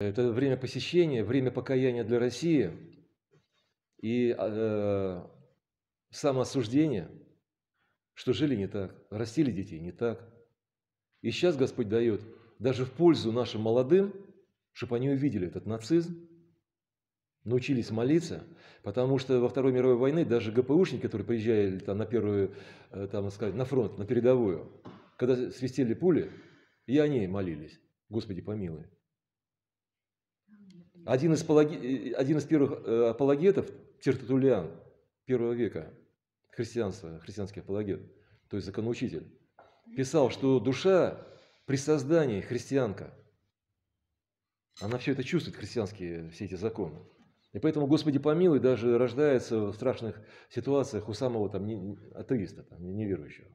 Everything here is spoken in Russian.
Это время посещения, время покаяния для России и а, э, самоосуждение, что жили не так, растили детей не так. И сейчас Господь дает даже в пользу нашим молодым, чтобы они увидели этот нацизм, научились молиться, потому что во Второй мировой войне даже ГПУшники, которые приезжали там, на первую, э, там, сказать, на фронт, на передовую, когда свистели пули, и они молились, Господи помилуй. Один из, апологи, э, э, один из первых э, апологетов, Тертатулиан, первого века, христианства, христианский апологет, то есть законоучитель, писал, что душа при создании христианка, она все это чувствует, христианские все эти законы. И поэтому, Господи помилуй, даже рождается в страшных ситуациях у самого там атеиста, там, неверующего.